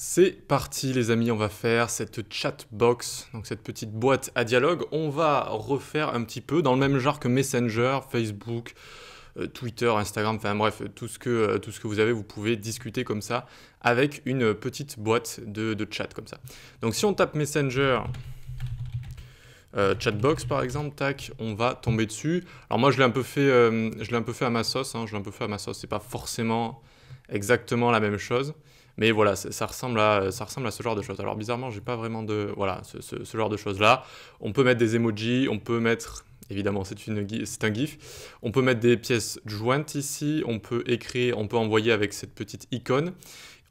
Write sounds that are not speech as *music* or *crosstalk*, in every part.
C'est parti les amis, on va faire cette box, donc cette petite boîte à dialogue. On va refaire un petit peu dans le même genre que Messenger, Facebook, euh, Twitter, Instagram, enfin bref, euh, tout ce, que, vous avez, vous pouvez discuter comme ça avec une petite boîte de, chat comme ça. Donc si on tape Messenger, chat euh, chatbox par exemple, tac, on va tomber dessus. Alors moi je l'ai un peu fait, je l'ai un peu fait à ma sauce, hein, je l'ai un peu fait à ma sauce, c'est pas forcément exactement la même chose. Mais voilà, ça ressemble, à, ça ressemble à ce genre de choses. Alors bizarrement, j'ai pas vraiment de... Voilà, ce, ce, genre de choses-là. On peut mettre des emojis, on peut mettre... Évidemment, c'est un GIF. On peut mettre des pièces jointes ici, on peut écrire, on peut envoyer avec cette petite icône.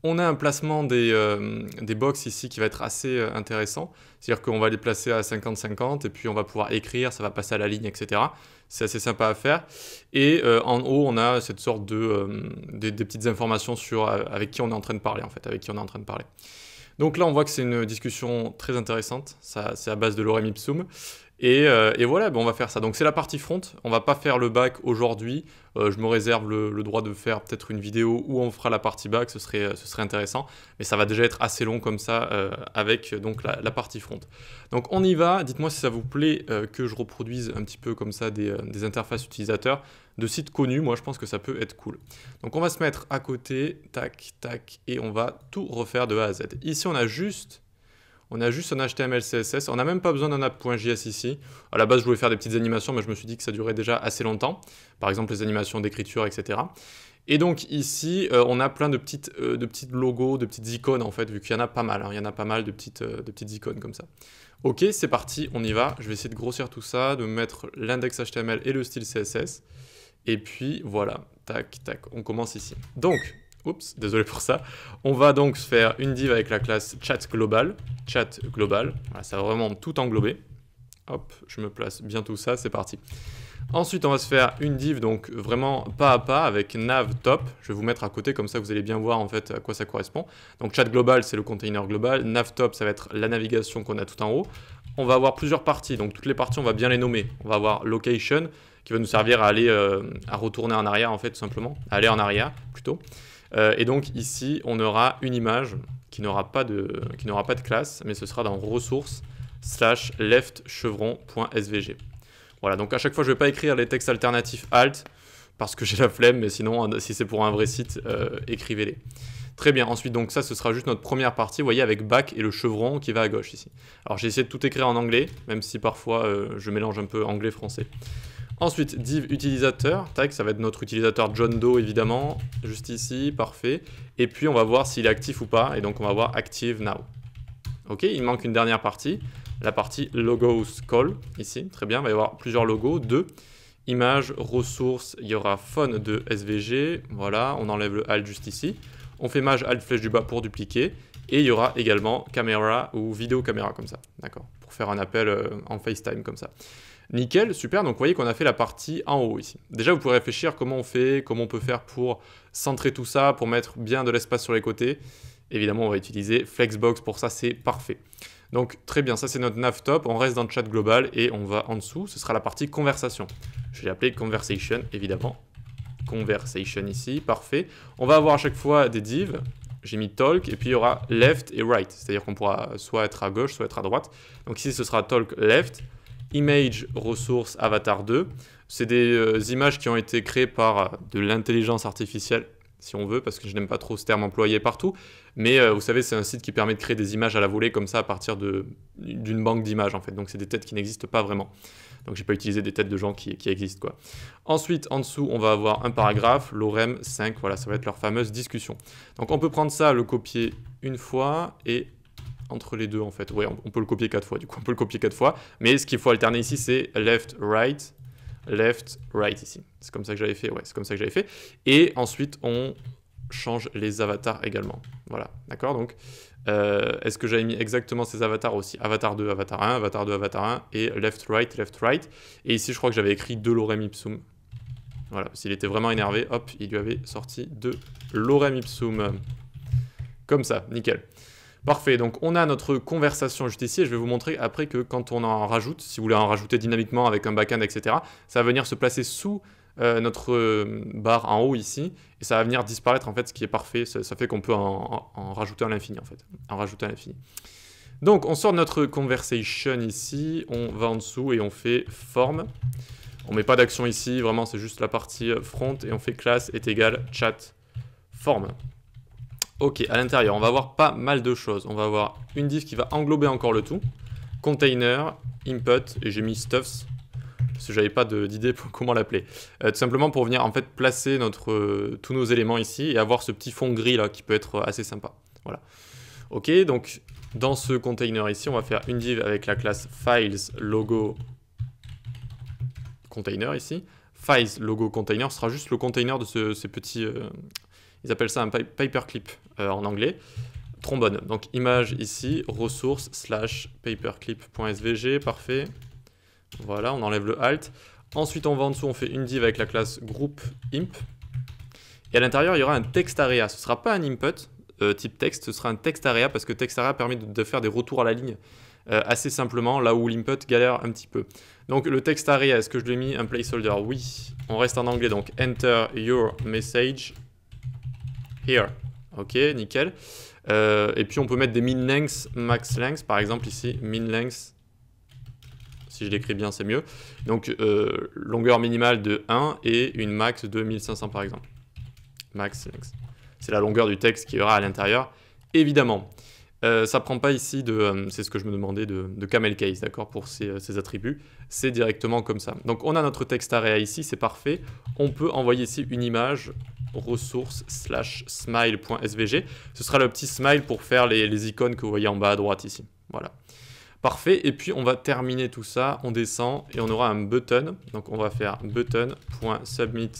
On a un placement des, euh, des box ici qui va être assez euh, intéressant. C'est-à-dire qu'on va les placer à 50-50 et puis on va pouvoir écrire, ça va passer à la ligne, etc c'est assez sympa à faire. Et euh, en haut, on a cette sorte de euh, des, petites informations sur euh, avec qui on est en train de parler en fait, avec qui on est en train de parler. Donc là, on voit que c'est une discussion très intéressante. C'est à base de lorem ipsum. Euh, et, voilà, ben, on va faire ça. Donc c'est la partie front. On va pas faire le back aujourd'hui. Euh, je me réserve le, droit de faire peut-être une vidéo où on fera la partie back. Ce serait, intéressant. Mais ça va déjà être assez long comme ça euh, avec donc la, partie front. Donc on y va. Dites-moi si ça vous plaît que je reproduise un petit peu comme ça des, des, interfaces utilisateurs de sites connus. Moi, je pense que ça peut être cool. Donc on va se mettre à côté, tac, tac, et on va tout refaire de A à Z. Ici, on a juste on a juste un HTML, CSS. On n'a même pas besoin d'un app.js ici. À la base, je voulais faire des petites animations, mais je me suis dit que ça durait déjà assez longtemps. Par exemple, les animations d'écriture, etc. Et donc ici, euh, on a plein de petites, euh, de petites logos, de petites icônes en fait, vu qu'il y en a pas mal. Hein. Il y en a pas mal de petites, euh, de petites icônes comme ça. Ok, c'est parti, on y va. Je vais essayer de grossir tout ça, de mettre l'index HTML et le style CSS. Et puis voilà, tac, tac, on commence ici. Donc, Oups, désolé pour ça. On va donc se faire une div avec la classe chat global. Chat global, ça va vraiment tout englober. Hop, je me place bien tout ça, c'est parti. Ensuite, on va se faire une div, donc vraiment pas à pas, avec nav top. Je vais vous mettre à côté, comme ça vous allez bien voir en fait à quoi ça correspond. Donc chat global, c'est le container global. Nav top, ça va être la navigation qu'on a tout en haut. On va avoir plusieurs parties, donc toutes les parties, on va bien les nommer. On va avoir location, qui va nous servir à aller, euh, à retourner en arrière en fait, tout simplement. aller en arrière, plutôt. Euh, et donc ici, on aura une image qui n'aura pas, de, classe, mais ce sera dans ressources slash left Voilà, donc à chaque fois, je ne vais pas écrire les textes alternatifs alt parce que j'ai la flemme, mais sinon, si c'est pour un vrai site, euh, écrivez-les. Très bien, ensuite, donc ça, ce sera juste notre première partie, vous voyez, avec back et le chevron qui va à gauche ici. Alors, j'ai essayé de tout écrire en anglais, même si parfois, euh, je mélange un peu anglais-français. Ensuite, div utilisateur, ça va être notre utilisateur John Doe évidemment, juste ici, parfait. Et puis on va voir s'il est actif ou pas, et donc on va voir active now. Ok, il manque une dernière partie, la partie logos call, ici, très bien, il va y avoir plusieurs logos, deux. Images, ressources, il y aura phone de SVG, voilà, on enlève le alt juste ici. On fait mage alt flèche du bas pour dupliquer, et il y aura également caméra ou vidéo caméra comme ça, d'accord, pour faire un appel euh, en FaceTime comme ça. Nickel, super, donc vous voyez qu'on a fait la partie en haut ici. Déjà, vous pouvez réfléchir comment on fait, comment on peut faire pour centrer tout ça, pour mettre bien de l'espace sur les côtés. Évidemment, on va utiliser Flexbox pour ça, c'est parfait. Donc très bien, ça c'est notre nav top, on reste dans le chat global et on va en dessous, ce sera la partie conversation. Je vais l'appeler conversation, évidemment. Conversation ici, parfait. On va avoir à chaque fois des divs, j'ai mis talk, et puis il y aura left et right, c'est-à-dire qu'on pourra soit être à gauche, soit être à droite. Donc ici ce sera talk left, Image Resource Avatar 2. C'est des euh, images qui ont été créées par euh, de l'intelligence artificielle, si on veut, parce que je n'aime pas trop ce terme employé partout. Mais euh, vous savez, c'est un site qui permet de créer des images à la volée comme ça à partir de d'une banque d'images, en fait. Donc c'est des têtes qui n'existent pas vraiment. Donc j'ai pas utilisé des têtes de gens qui, qui, existent quoi. Ensuite, en dessous, on va avoir un paragraphe, l'orem 5, voilà, ça va être leur fameuse discussion. Donc on peut prendre ça, le copier une fois et entre les deux en fait. Oui, on, peut le copier quatre fois, du coup on peut le copier quatre fois. Mais ce qu'il faut alterner ici, c'est left, right, left, right ici. C'est comme ça que j'avais fait, ouais, c'est comme ça que j'avais fait. Et ensuite, on change les avatars également. Voilà, d'accord Donc, euh, est-ce que j'avais mis exactement ces avatars aussi Avatar 2, avatar 1, avatar 2, avatar 1, et left, right, left, right. Et ici, je crois que j'avais écrit de lorem ipsum. Voilà, s'il était vraiment énervé, hop, il lui avait sorti de lorem ipsum. Comme ça, nickel. Parfait, donc on a notre conversation juste ici et je vais vous montrer après que quand on en rajoute, si vous voulez en rajouter dynamiquement avec un backend, etc., ça va venir se placer sous euh, notre euh, barre en haut ici et ça va venir disparaître en fait, ce qui est parfait. Ça, fait qu'on peut en, rajouter à l'infini en fait, en rajouter à l'infini. Donc on sort notre conversation ici, on va en dessous et on fait form. On met pas d'action ici, vraiment c'est juste la partie euh, front et on fait class est égal chat form. Ok, à l'intérieur, on va avoir pas mal de choses. On va avoir une div qui va englober encore le tout. Container, input, et j'ai mis stuffs, parce que j'avais pas d'idée pour comment l'appeler. Euh, tout simplement pour venir en fait placer notre, euh, tous nos éléments ici et avoir ce petit fond gris là qui peut être assez sympa. Voilà. Ok, donc dans ce container ici, on va faire une div avec la classe files logo container ici. Files logo container sera juste le container de ces petits, euh, ils appellent ça un paperclip euh, en anglais. Trombone. Donc image ici, ressources slash paperclip.svg, parfait. Voilà, on enlève le alt. Ensuite, on va en dessous, on fait une div avec la classe groupe imp. Et à l'intérieur, il y aura un text area. Ce ne sera pas un input euh, type texte, ce sera un text area parce que text area permet de, faire des retours à la ligne euh, assez simplement, là où l'input galère un petit peu. Donc le text area, est-ce que je l'ai mis un placeholder Oui. On reste en anglais, donc enter your message here. Ok, nickel. Euh, et puis on peut mettre des min lengths, max lengths. Par exemple ici, min length, si je l'écris bien c'est mieux. Donc euh, longueur minimale de 1 et une max de 1500 par exemple. Max length. C'est la longueur du texte qui aura à l'intérieur, évidemment. Euh, ça prend pas ici de, euh, c'est ce que je me demandais de, de camel case, d'accord, pour ces, attributs. C'est directement comme ça. Donc on a notre texte area ici, c'est parfait. On peut envoyer ici une image ressources slash smile.svg. Ce sera le petit smile pour faire les, icônes que vous voyez en bas à droite ici. Voilà. Parfait. Et puis on va terminer tout ça. On descend et on aura un button. Donc on va faire button.submit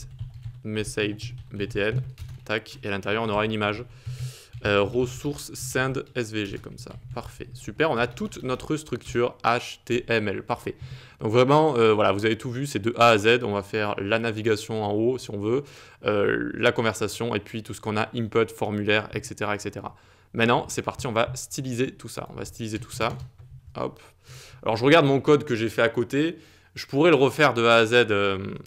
message btn. Tac. Et à l'intérieur, on aura une image. Euh, ressources send svg comme ça. Parfait. Super. On a toute notre structure HTML. Parfait. Donc vraiment, euh, voilà, vous avez tout vu, c'est de A à Z. On va faire la navigation en haut si on veut, euh, la conversation et puis tout ce qu'on a, input, formulaire, etc. etc. Maintenant, c'est parti, on va styliser tout ça. On va styliser tout ça. Hop. Alors je regarde mon code que j'ai fait à côté. Je pourrais le refaire de A à Z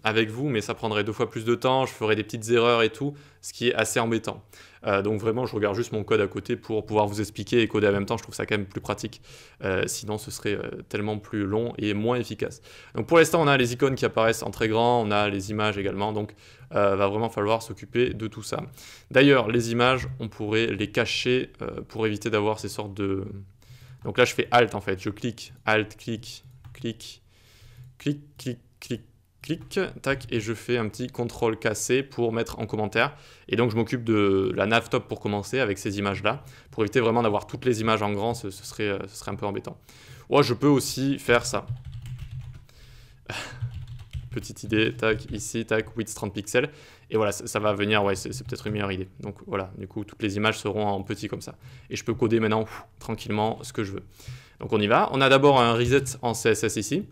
avec vous, mais ça prendrait deux fois plus de temps, je ferais des petites erreurs et tout, ce qui est assez embêtant. Euh, donc vraiment, je regarde juste mon code à côté pour pouvoir vous expliquer et coder en même temps. Je trouve ça quand même plus pratique. Euh, sinon, ce serait euh, tellement plus long et moins efficace. Donc pour l'instant, on a les icônes qui apparaissent en très grand, on a les images également. Donc il va vraiment falloir s'occuper de tout ça. D'ailleurs, les images, on pourrait les cacher pour éviter d'avoir ces sortes de... Donc là, je fais Alt en fait. Je clique, Alt, clic, clic, clic, clic, clic, clic, tac, et je fais un petit contrôle cassé pour mettre en commentaire. Et donc je m'occupe de la nav top pour commencer avec ces images-là, pour éviter vraiment d'avoir toutes les images en grand, ce, euh, serait, un peu embêtant. Ou je peux aussi faire ça. *laughs* Petite idée, tac, ici, tac, width 30 pixels. Et voilà, ça, va venir, ouais, c'est peut-être une meilleure idée. Donc voilà, du coup, toutes les images seront en petit comme ça. Et je peux coder maintenant, tranquillement, ce que je veux. Donc on y va. On a d'abord un reset en CSS ici.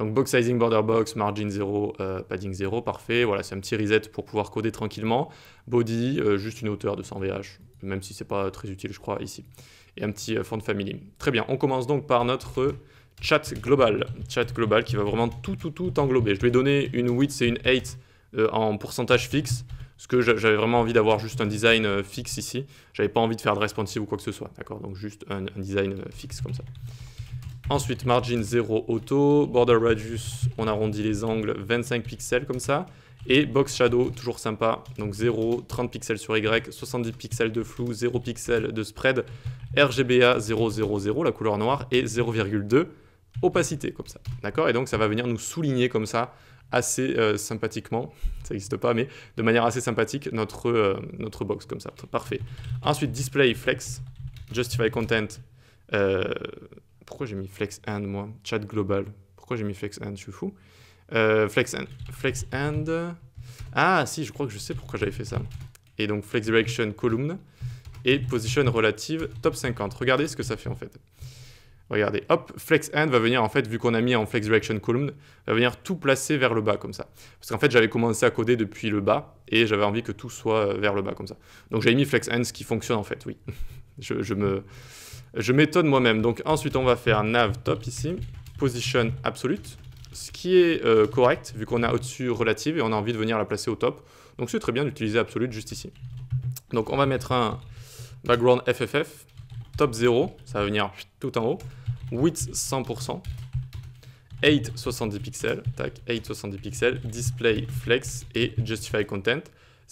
Donc box sizing border box, margin 0, euh, padding 0, parfait. Voilà, c'est un petit reset pour pouvoir coder tranquillement. Body, euh, juste une hauteur de 100 VH, même si ce n'est pas très utile, je crois, ici. Et un petit euh, font family. Très bien, on commence donc par notre chat global. Chat global qui va vraiment tout, tout, tout englober. Je lui ai une width et une height en pourcentage fixe. Parce que j'avais vraiment envie d'avoir juste un design fixe ici. J'avais pas envie de faire de responsive ou quoi que ce soit. D'accord Donc juste un design fixe comme ça. Ensuite, margin 0 auto, border radius, on arrondit les angles 25 pixels comme ça. Et box shadow, toujours sympa, donc 0, 30 pixels sur Y, 70 pixels de flou, 0 pixels de spread, RGBA 0, la couleur noire, et 0,2 opacité comme ça. D'accord Et donc ça va venir nous souligner comme ça assez euh, sympathiquement, *laughs* ça n'existe pas, mais de manière assez sympathique notre, euh, notre box comme ça. Parfait. Ensuite, display flex, justify content, euh, pourquoi j'ai mis flex flex-end », moi Chat global. Pourquoi j'ai mis flex flex-end », Je suis fou. Euh, flex Flex-end », Flex flex-end ». Ah si, je crois que je sais pourquoi j'avais fait ça. Et donc flex direction column et position relative top 50. Regardez ce que ça fait en fait. Regardez, hop, flex end va venir en fait, vu qu'on a mis en flex direction column, va venir tout placer vers le bas comme ça. Parce qu'en fait, j'avais commencé à coder depuis le bas et j'avais envie que tout soit vers le bas comme ça. Donc j'avais mis flex end, ce qui fonctionne en fait, oui. *laughs* Je, me, je m'étonne moi-même. Donc ensuite, on va faire nav top ici, position absolute, ce qui est euh, correct vu qu'on a au-dessus relative et on a envie de venir la placer au top. Donc c'est très bien d'utiliser absolute juste ici. Donc on va mettre un background FFF, top 0, ça va venir tout en haut, width 100%, 8 70 pixels, tac, 8 70 pixels, display flex et justify content.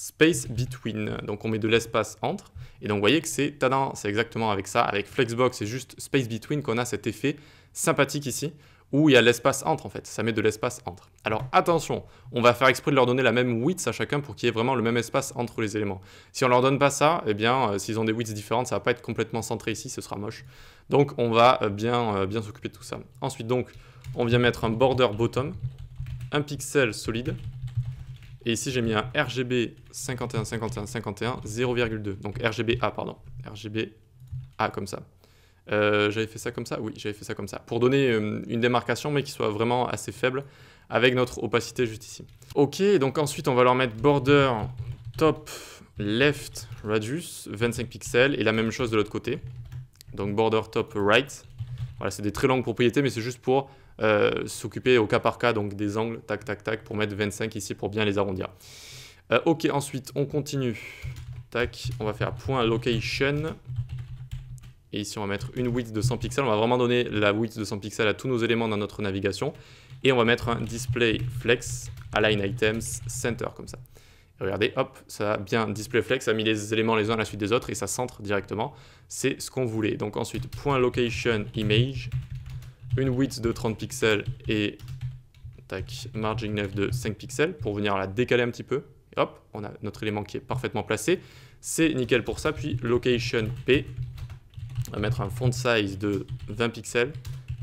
Space Between. Donc on met de l'espace entre. Et donc vous voyez que c'est tadam, c'est exactement avec ça. Avec Flexbox, c'est juste Space Between qu'on a cet effet sympathique ici où il y a l'espace entre en fait, ça met de l'espace entre. Alors attention, on va faire exprès de leur donner la même width à chacun pour qu'il y ait vraiment le même espace entre les éléments. Si on leur donne pas ça, eh bien euh, s'ils ont des widths différentes, ça va pas être complètement centré ici, ce sera moche. Donc on va euh, bien, euh, bien s'occuper de tout ça. Ensuite donc, on vient mettre un border bottom, un pixel solide, et ici, j'ai mis un RGB 51, 51, 51, 0,2. Donc RGBA, pardon. RGB A, comme ça. Euh, j'avais fait ça comme ça Oui, j'avais fait ça comme ça. Pour donner euh, une démarcation, mais qui soit vraiment assez faible, avec notre opacité juste ici. Ok, donc ensuite, on va leur mettre border top left radius, 25 pixels, et la même chose de l'autre côté. Donc border top right. Voilà, c'est des très longues propriétés, mais c'est juste pour euh, s'occuper au cas par cas donc des angles, tac, tac, tac, pour mettre 25 ici pour bien les arrondir. Euh, ok, ensuite, on continue. Tac, on va faire point location. Et ici, on va mettre une width de 100 pixels. On va vraiment donner la width de 100 pixels à tous nos éléments dans notre navigation. Et on va mettre un display flex, align items, center, comme ça. regardez, hop, ça a bien display flex, a mis les éléments les uns à la suite des autres et ça centre directement. C'est ce qu'on voulait. Donc ensuite, point location image, une width de 30 pixels et tac, margin left de 5 pixels pour venir la décaler un petit peu. hop, on a notre élément qui est parfaitement placé. C'est nickel pour ça. Puis location P, on va mettre un font size de 20 pixels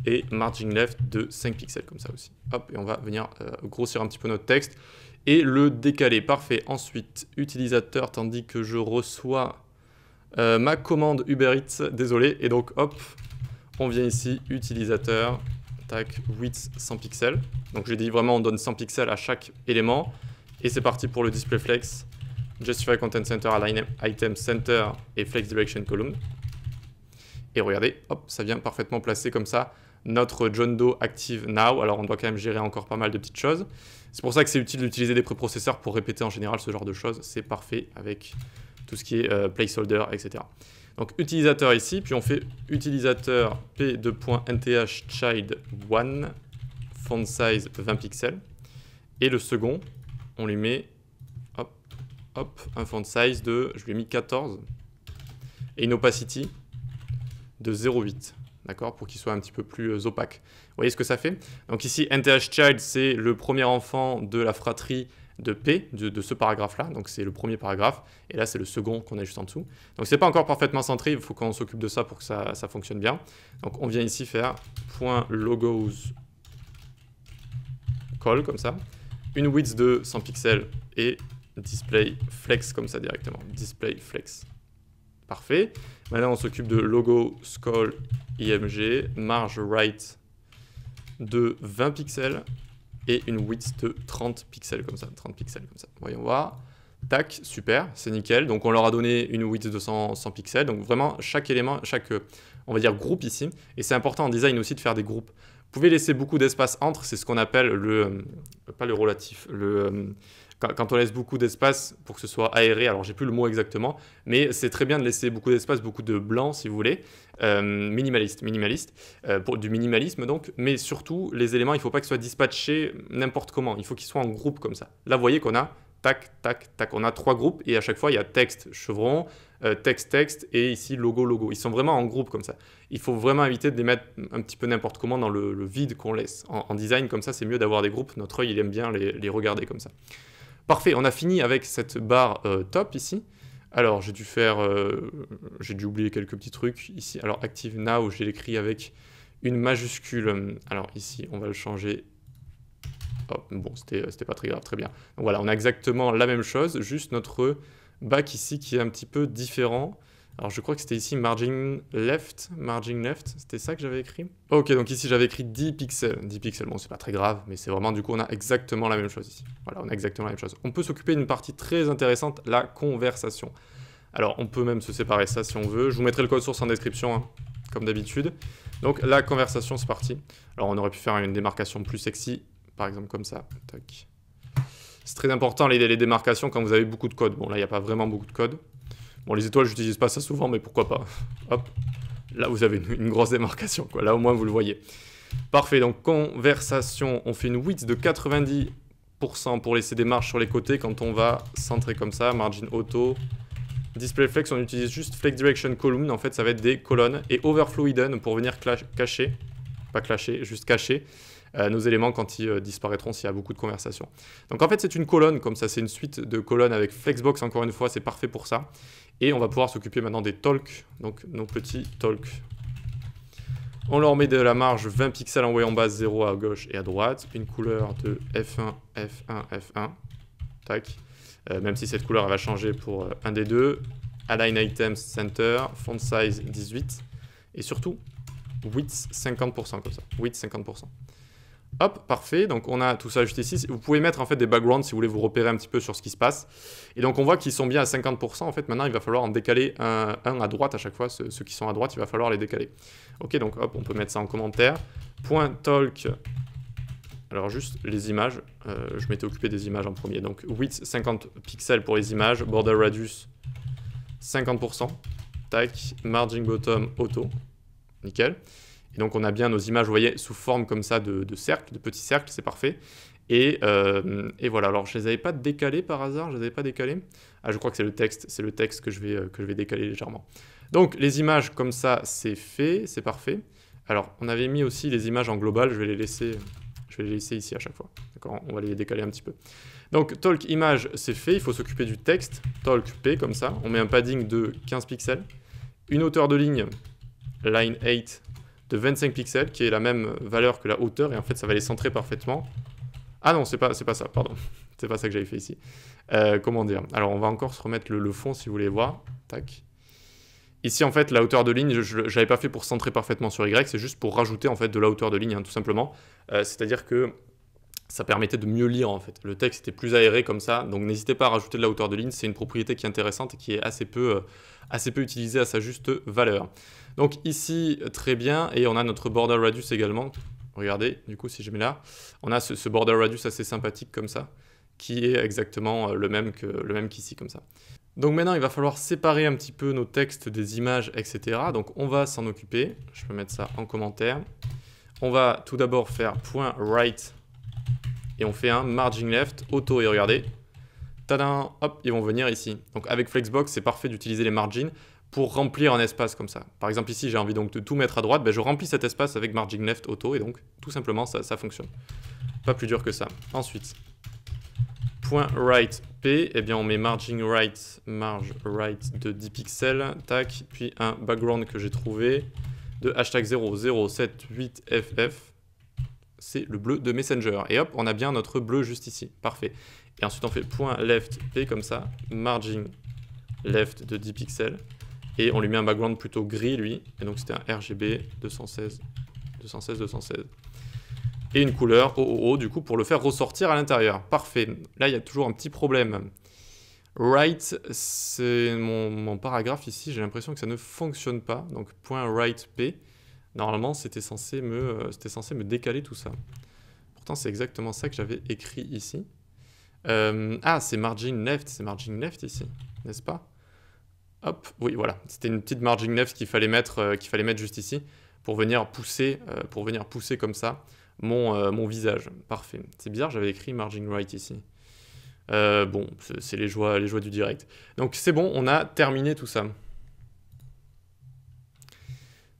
et margin left de 5 pixels comme ça aussi. Hop, et on va venir euh, grossir un petit peu notre texte et le décaler. Parfait. Ensuite, utilisateur, tandis que je reçois euh, ma commande Uber Eats, désolé. Et donc, hop, on vient ici, utilisateur, tac, width 100 pixels. Donc j'ai dit vraiment on donne 100 pixels à chaque élément. Et c'est parti pour le display flex. Justify Content Center, Align Item Center et Flex Direction Column. Et regardez, hop, ça vient parfaitement placé comme ça notre John Doe Active Now. Alors on doit quand même gérer encore pas mal de petites choses. C'est pour ça que c'est utile d'utiliser des préprocesseurs pour répéter en général ce genre de choses. C'est parfait avec tout ce qui est euh, placeholder, etc. Donc utilisateur ici, puis on fait utilisateur p2.nth child 1 font size 20 pixels. Et le second, on lui met hop, hop, un font size de, je lui ai mis 14, et une opacity de 0,8, d'accord, pour qu'il soit un petit peu plus euh, opaque. Vous voyez ce que ça fait Donc ici, nth child, c'est le premier enfant de la fratrie de P de, ce paragraphe-là. Donc c'est le premier paragraphe, et là c'est le second qu'on a juste en dessous. Donc c'est pas encore parfaitement centré, il faut qu'on s'occupe de ça pour que ça, fonctionne bien. Donc on vient ici faire .logos call comme ça, une width de 100 pixels et display flex comme ça directement, display flex. Parfait. Maintenant on s'occupe de logo scroll img marge right de 20 pixels et une width de 30 pixels comme ça, 30 pixels comme ça. Voyons voir. Tac, super, c'est nickel. Donc on leur a donné une width de 100, pixels. Donc vraiment chaque élément, chaque euh, on va dire groupe ici. Et c'est important en design aussi de faire des groupes. Vous pouvez laisser beaucoup d'espace entre, c'est ce qu'on appelle le euh, pas le relatif, le euh, quand on laisse beaucoup d'espace pour que ce soit aéré, alors j'ai plus le mot exactement, mais c'est très bien de laisser beaucoup d'espace, beaucoup de blanc si vous voulez, euh, minimaliste, minimaliste, euh, du minimalisme donc, mais surtout les éléments, il ne faut pas qu'ils soient dispatchés n'importe comment, il faut qu'ils soient en groupe comme ça. Là, vous voyez qu'on a tac, tac, tac, on a trois groupes et à chaque fois il y a texte, chevron, euh, texte, texte et ici logo, logo. Ils sont vraiment en groupe comme ça. Il faut vraiment éviter de les mettre un petit peu n'importe comment dans le, vide qu'on laisse. En, design comme ça, c'est mieux d'avoir des groupes. Notre œil, il aime bien les regarder comme ça. Parfait, on a fini avec cette barre euh, top ici. Alors, j'ai dû faire... Euh, j'ai dû oublier quelques petits trucs ici. Alors, active now, j'ai l'écrit avec une majuscule. Alors ici, on va le changer. bon, euh, c'était pas très grave, très bien. voilà, on a exactement la même chose, juste notre bac ici qui est un petit peu différent. Alors je crois que c'était ici margin left, margin left, c'était ça que j'avais écrit. Ok, donc ici j'avais écrit 10 pixels. 10 pixels, bon c'est pas très grave, mais c'est vraiment du coup on a exactement la même chose ici. Voilà, on a exactement la même chose. On peut s'occuper d'une partie très intéressante, la conversation. Alors on peut même se séparer ça si on veut. Je vous mettrai le code source en description, hein, comme d'habitude. Donc la conversation, c'est parti. Alors on aurait pu faire une démarcation plus sexy, par exemple comme ça. C'est très important les, les démarcations quand vous avez beaucoup de code. Bon là il n'y a pas vraiment beaucoup de code. Bon, les étoiles, j'utilise pas ça souvent, mais pourquoi pas. Hop, là vous avez une, grosse démarcation, quoi. Là au moins vous le voyez. Parfait, donc conversation, on fait une width de 90% pour laisser des marges sur les côtés quand on va centrer comme ça, margin auto. Display flex, on utilise juste flex direction column, en fait ça va être des colonnes. Et overflow hidden pour venir cacher, pas clasher, juste cacher euh, nos éléments quand ils euh, disparaîtront s'il y a beaucoup de conversations. Donc en fait, c'est une colonne, comme ça, c'est une suite de colonnes avec Flexbox, encore une fois, c'est parfait pour ça. Et on va pouvoir s'occuper maintenant des talks, donc nos petits talks. On leur met de la marge 20 pixels en et en bas, 0 à gauche et à droite, une couleur de F1, F1, F1, tac. Euh, même si cette couleur elle va changer pour un des deux. Align Items Center, Font Size 18, et surtout, width 50%, comme ça, width 50%. Hop, parfait. Donc on a tout ça juste ici. Vous pouvez mettre en fait des backgrounds si vous voulez vous repérer un petit peu sur ce qui se passe. Et donc on voit qu'ils sont bien à 50%. En fait, maintenant il va falloir en décaler un, à droite à chaque fois. Ceux, qui sont à droite, il va falloir les décaler. Ok, donc hop, on peut mettre ça en commentaire. Point talk. Alors juste les images. Euh, je m'étais occupé des images en premier. Donc width 50 pixels pour les images. Border radius 50%. Tac. Margin bottom auto. Nickel. Et donc on a bien nos images, vous voyez, sous forme comme ça de, de cercle, de petits cercles, c'est parfait. Et, euh, voilà, alors je ne les avais pas décalés par hasard, je ne les avais pas décalés. Ah, je crois que c'est le texte, c'est le texte que je, vais, euh, que je vais décaler légèrement. Donc les images comme ça, c'est fait, c'est parfait. Alors on avait mis aussi les images en global, je vais les laisser, je vais les laisser ici à chaque fois. D'accord, on va les décaler un petit peu. Donc talk image, c'est fait, il faut s'occuper du texte, talk p comme ça. On met un padding de 15 pixels, une hauteur de ligne, line 8 de 25 pixels, qui est la même valeur que la hauteur, et en fait, ça va les centrer parfaitement. Ah non, c'est pas, pas ça, pardon. *laughs* C'est pas ça que j'avais fait ici. Euh, comment dire Alors, on va encore se remettre le, fond, si vous voulez voir. Tac. Ici, en fait, la hauteur de ligne, je n'avais pas fait pour centrer parfaitement sur Y, c'est juste pour rajouter, en fait, de la hauteur de ligne, hein, tout simplement. Euh, c'est-à-dire que ça permettait de mieux lire en fait. Le texte était plus aéré comme ça, donc n'hésitez pas à rajouter de la hauteur de ligne, c'est une propriété qui est intéressante et qui est assez peu, euh, assez peu utilisée à sa juste valeur. Donc ici, très bien. Et on a notre border radius également. Regardez, du coup, si je mets là, on a ce, border radius assez sympathique comme ça, qui est exactement euh, le même qu'ici, comme ça. Donc maintenant, il va falloir séparer un petit peu nos textes des images, etc. Donc on va s'en occuper. Je peux mettre ça en commentaire. On va tout d'abord faire point .right et on fait un margin left auto et regardez. Tadam, hop, ils vont venir ici. Donc avec Flexbox, c'est parfait d'utiliser les margins pour remplir un espace comme ça. Par exemple, ici, j'ai envie donc de tout mettre à droite, ben, je remplis cet espace avec margin left auto, et donc, tout simplement, ça, ça fonctionne. Pas plus dur que ça. Ensuite, point right P, et eh bien, on met margin right, marge right de 10 pixels, tac, puis un background que j'ai trouvé de hashtag 0078FF, c'est le bleu de Messenger. Et hop, on a bien notre bleu juste ici, parfait. Et ensuite, on fait point left P comme ça, margin left de 10 pixels, et on lui met un background plutôt gris, lui. Et donc c'était un RGB 216, 216, 216. Et une couleur OOO, du coup, pour le faire ressortir à l'intérieur. Parfait. Là, il y a toujours un petit problème. Write, c'est mon, paragraphe ici, j'ai l'impression que ça ne fonctionne pas. Donc, point write P. Normalement, c'était censé, me, euh, c'était censé me décaler tout ça. Pourtant, c'est exactement ça que j'avais écrit ici. Euh, ah, c'est margin left, c'est margin left ici, n'est-ce pas Hop, oui, voilà. C'était une petite margin left qu'il fallait, mettre, euh, fallait mettre juste ici pour venir pousser, euh, pour venir pousser comme ça euh, mon, visage. Parfait. C'est bizarre, j'avais écrit margin right ici. bon, c'est les joies, les joies du direct. Donc c'est bon, on a terminé tout ça.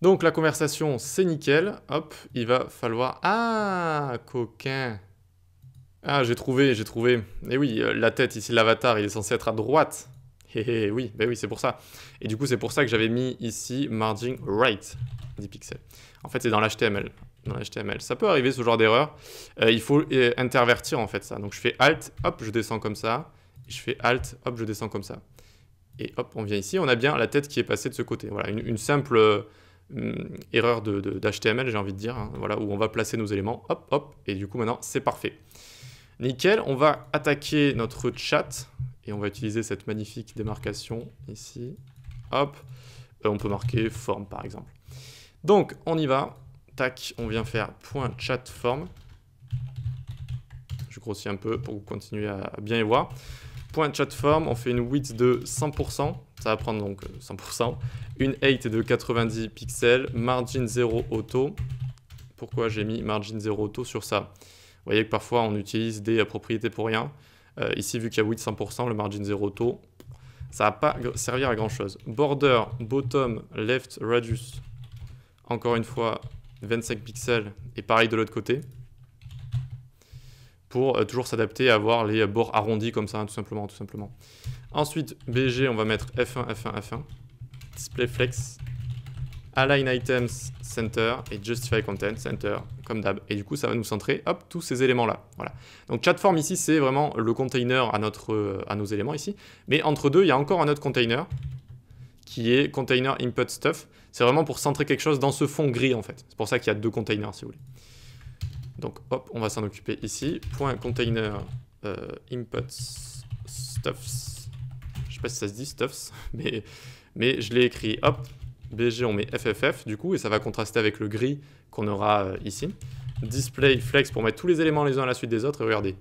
Donc la conversation, c'est nickel. Hop, il va falloir... Ah, coquin Ah, j'ai trouvé, j'ai trouvé. Et eh oui, la tête ici, l'avatar, il est censé être à droite. *laughs* oui, ben oui, c'est pour ça. Et du coup, c'est pour ça que j'avais mis ici margin right 10 pixels. En fait, c'est dans l'HTML. Dans l'HTML. Ça peut arriver ce genre d'erreur. Euh, il faut euh, intervertir en fait ça. Donc je fais Alt, hop, je descends comme ça. Je fais Alt, hop, je descends comme ça. Et hop, on vient ici. On a bien la tête qui est passée de ce côté. Voilà, une, simple euh, erreur d'HTML, de, j'ai envie de dire. Hein. voilà, où on va placer nos éléments. Hop, hop. Et du coup, maintenant, c'est parfait. Nickel. On va attaquer notre chat et on va utiliser cette magnifique démarcation ici. Hop, euh, on peut marquer forme par exemple. Donc on y va. Tac, on vient faire point chat forme. Je grossis un peu pour continuer vous à bien y voir. Point chat on fait une width de 100%. Ça va prendre donc 100%. Euh, une height de 90 pixels. Margin 0 auto. Pourquoi j'ai mis margin 0 auto sur ça Vous voyez que parfois on utilise des propriétés pour rien. Euh, ici, vu qu'il y a 800%, le margin 0 taux, ça va pas servir à grand chose. Border, bottom, left, radius, encore une fois 25 pixels et pareil de l'autre côté pour euh, toujours s'adapter à avoir les euh, bords arrondis comme ça, hein, tout simplement, tout simplement. Ensuite, BG, on va mettre F1, F1, F1, display flex, align items center et justify content center comme d'hab. Et du coup, ça va nous centrer hop, tous ces éléments-là. Voilà. Donc chatform ici, c'est vraiment le container à, notre, euh, à nos éléments ici. Mais entre deux, il y a encore un autre container qui est container input stuff. C'est vraiment pour centrer quelque chose dans ce fond gris en fait. C'est pour ça qu'il y a deux containers si vous voulez. Donc hop, on va s'en occuper ici. Point container euh, input stuffs. Je sais pas si ça se dit stuffs, *laughs* mais, mais je l'ai écrit. Hop, BG, on met FFF du coup, et ça va contraster avec le gris qu'on aura euh, ici. Display, flex pour mettre tous les éléments les uns à la suite des autres, et regardez.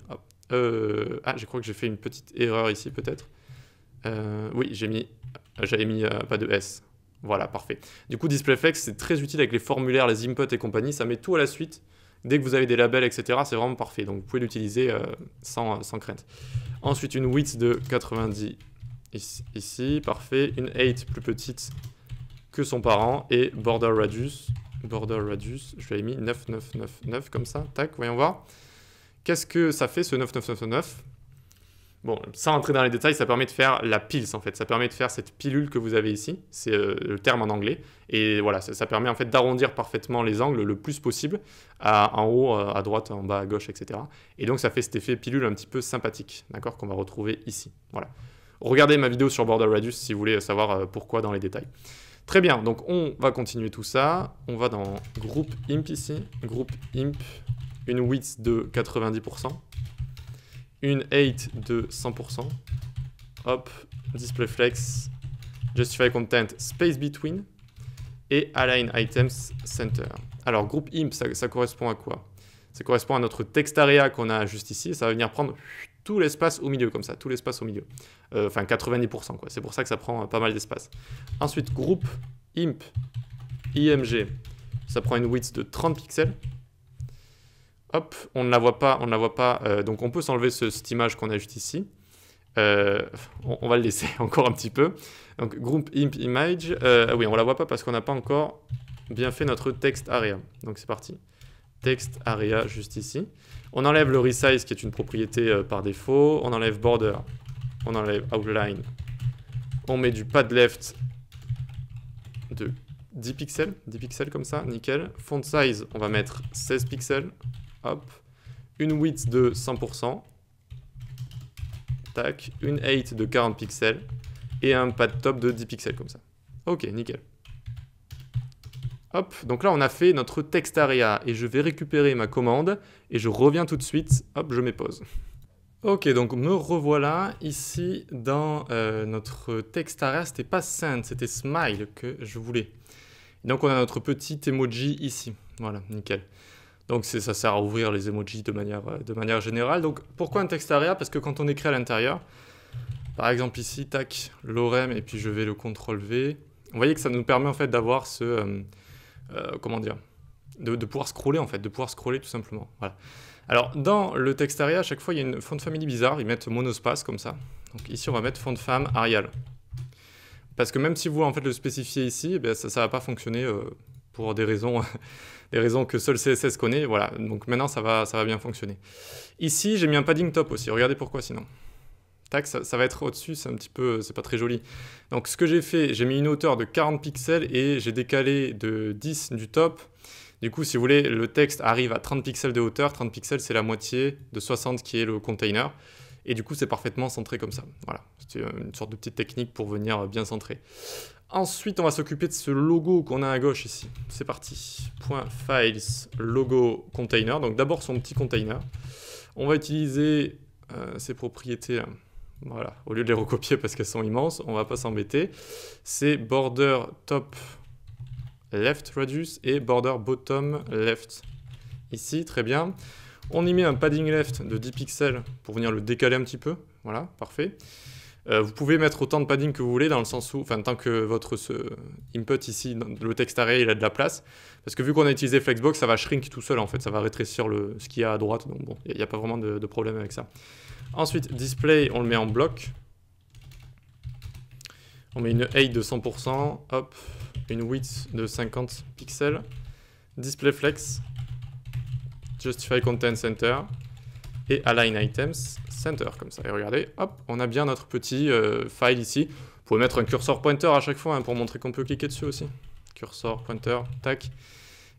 Euh, ah, je crois que j'ai fait une petite erreur ici peut-être. Euh, oui, j'ai mis, j'avais mis pas de S. Voilà, parfait. Du coup, display flex, c'est très utile avec les formulaires, les inputs et compagnie, ça met tout à la suite. Dès que vous avez des labels, etc., c'est vraiment parfait. Donc, vous pouvez l'utiliser sans, crainte. Ensuite, une width de 90 ici, parfait. Une 8 plus petite que son parent et border radius. Border radius, je lui ai mis 9999 comme ça. Tac, voyons voir. Qu'est-ce que ça fait ce 9999? Bon, sans entrer dans les détails, ça permet de faire la pile, en fait. Ça permet de faire cette pilule que vous avez ici. C'est euh, le terme en anglais. Et voilà, ça, permet en fait d'arrondir parfaitement les angles le plus possible, en haut, euh, à droite, en bas, à gauche, etc. Et donc ça fait cet effet pilule un petit peu sympathique, d'accord, qu'on va retrouver ici. Voilà. Regardez ma vidéo sur Border Radius si vous voulez savoir euh, pourquoi dans les détails. Très bien, donc on va continuer tout ça. On va dans groupe imp ici, groupe imp, une width de 90%, une height de 100%, hop, display flex, justify content, space between, et align items center. Alors groupe imp, ça, correspond à quoi Ça correspond à notre texte area qu'on a juste ici, ça va venir prendre tout l'espace au milieu, comme ça, tout l'espace au milieu. Euh, enfin 90%, quoi. C'est pour ça que ça prend euh, pas mal d'espace. Ensuite, groupe imp img, ça prend une width de 30 pixels. Hop, on ne la voit pas, on ne la voit pas. Euh, donc on peut s'enlever cette image qu'on a juste ici. on, va le laisser *laughs* encore un petit peu. Donc groupe imp image, ah oui, on la voit pas parce qu'on n'a pas encore bien fait notre text area. Donc c'est parti. Text area juste ici. On enlève le resize qui est une propriété par défaut. On enlève border on enlève outline, on met du pad left de 10 pixels, 10 pixels comme ça, nickel. Font size, on va mettre 16 pixels, hop. Une width de 100%, tac. Une height de 40 pixels et un pad top de 10 pixels comme ça. Ok, nickel. Hop, donc là on a fait notre text area et je vais récupérer ma commande et je reviens tout de suite, hop, je mets pause. Ok, donc me revoilà ici dans euh, notre texte arrière, c'était pas Sainte, c'était Smile que je voulais. donc on a notre petit emoji ici, voilà, nickel. Donc ça sert à ouvrir les emojis de manière, euh, générale. Donc pourquoi un texte arrière Parce que quand on écrit à l'intérieur, par exemple ici, tac, l'orem, et puis je vais le CTRL V, vous voyez que ça nous permet en fait d'avoir ce, euh, comment dire, de, pouvoir scroller en fait, de pouvoir scroller tout simplement. Alors dans le texte textaria, à chaque fois il y a une font de famille bizarre, ils mettent monospace comme ça. Donc ici on va mettre font de femme Arial. Parce que même si vous en fait le spécifiez ici, eh ça ne va pas fonctionner euh, pour des raisons, *laughs* des raisons que seul CSS connaît. Voilà, donc maintenant ça va, ça va bien fonctionner. Ici j'ai mis un padding top aussi, regardez pourquoi sinon. Tac, ça, ça va être au-dessus, c'est un petit peu, c'est pas très joli. Donc ce que j'ai fait, j'ai mis une hauteur de 40 pixels et j'ai décalé de 10 du top du coup, si vous voulez, le texte arrive à 30 pixels de hauteur. 30 pixels, c'est la moitié de 60 qui est le container. Et du coup, c'est parfaitement centré comme ça. Voilà, c'est euh, une sorte de petite technique pour venir euh, bien centrer. Ensuite, on va s'occuper de ce logo qu'on a à gauche ici. C'est parti. Point .files logo container. Donc d'abord son petit container. On va utiliser ses euh, propriétés Voilà, au lieu de les recopier parce qu'elles sont immenses, on va pas s'embêter. C'est border top left radius et border bottom left. Ici, très bien. On y met un padding left de 10 pixels pour venir le décaler un petit peu. Voilà, parfait. Euh, vous pouvez mettre autant de padding que vous voulez dans le sens où, enfin, tant que votre ce input ici, le texte array, il a de la place. Parce que vu qu'on a utilisé Flexbox, ça va shrink tout seul en fait, ça va rétrécir le, ce qu'il y a à droite. Donc bon, il n'y a pas vraiment de, de problème avec ça. Ensuite, display, on le met en bloc. On met une height de 100%. Hop, une width de 50 pixels, display flex, justify content center et align items center comme ça. Et regardez, hop, on a bien notre petit euh, file ici. Vous pouvez mettre un cursor pointer à chaque fois hein, pour montrer qu'on peut cliquer dessus aussi. Cursor pointer, tac.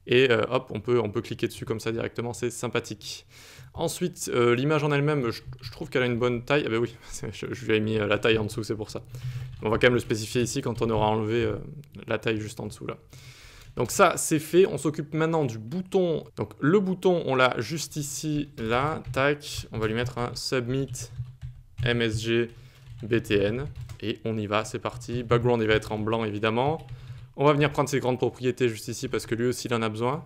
Et euh, hop, on peut, on peut cliquer dessus comme ça directement, c'est sympathique. Ensuite, euh, l'image en elle-même, je, trouve qu'elle a une bonne taille. Ah ben oui, *laughs* je, je lui ai mis la taille en dessous, c'est pour ça. On va quand même le spécifier ici quand on aura enlevé euh, la taille juste en dessous là. Donc ça, c'est fait. On s'occupe maintenant du bouton. Donc le bouton, on l'a juste ici, là. Tac, on va lui mettre un submit msg btn. Et on y va, c'est parti. Background, il va être en blanc, évidemment. On va venir prendre ses grandes propriétés juste ici parce que lui aussi, il en a besoin.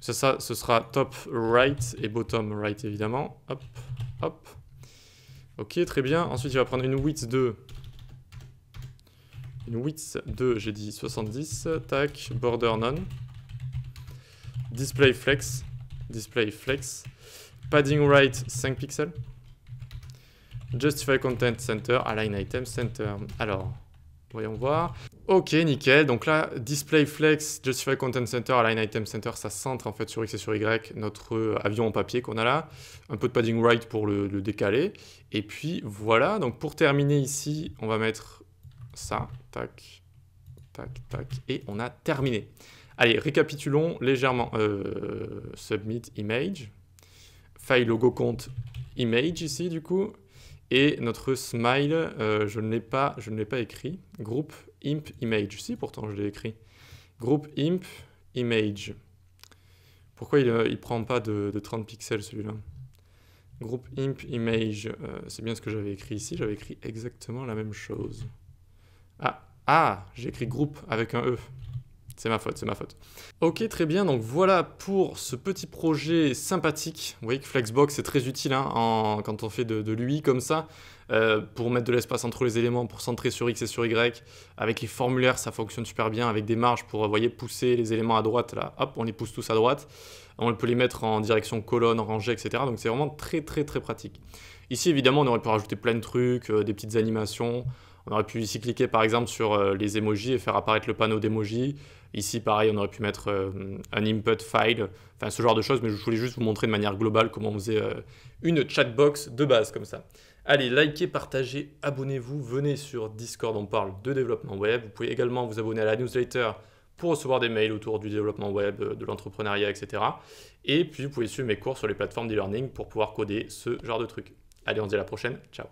Ça, ce sera top right et bottom right, évidemment. Hop, hop. Ok, très bien. Ensuite, il va prendre une width de une width de, j'ai dit 70, tac, border none, display flex, display flex, padding right 5 pixels, justify content center, align item center. Alors, voyons voir. Ok, nickel. Donc là, display flex, justify content center, align item center, ça centre en fait sur X et sur Y notre euh, avion en papier qu'on a là. Un peu de padding right pour le, le décaler. Et puis voilà, donc pour terminer ici, on va mettre ça, tac, tac, tac, et on a terminé. Allez, récapitulons légèrement. Euh, submit image, file logo compte image ici du coup, et notre smile, euh, je ne l'ai pas, écrit. Group imp image, si pourtant je l'ai écrit. Group imp image. Pourquoi il, ne euh, prend pas de, 30 pixels celui-là Group imp image, c'est bien ce que j'avais écrit ici, j'avais écrit exactement la même chose. Ah, ah j'ai écrit groupe avec un E. C'est ma faute, c'est ma faute. Ok, très bien, donc voilà pour ce petit projet sympathique. Vous voyez que Flexbox, c'est très utile hein, quand on fait de, l'UI comme ça, euh, pour mettre de l'espace entre les éléments, pour centrer sur X et sur Y. Avec les formulaires, ça fonctionne super bien, avec des marges pour, vous euh, voyez, pousser les éléments à droite, là, hop, on les pousse tous à droite. On peut les mettre en direction colonne, rangée, etc. Donc c'est vraiment très très très pratique. Ici, évidemment, on aurait pu rajouter plein de trucs, euh, des petites animations, on aurait pu ici cliquer par exemple sur euh, les emojis et faire apparaître le panneau d'emojis. Ici, pareil, on aurait pu mettre euh, un input file, enfin ce genre de choses, mais je voulais juste vous montrer de manière globale comment on faisait euh, une chatbox de base comme ça. Allez, likez, partagez, abonnez-vous, venez sur Discord, on parle de développement web. Vous pouvez également vous abonner à la newsletter pour recevoir des mails autour du développement web, de l'entrepreneuriat, etc. Et puis, vous pouvez suivre mes cours sur les plateformes d'e-learning pour pouvoir coder ce genre de trucs. Allez, on se dit à la prochaine. Ciao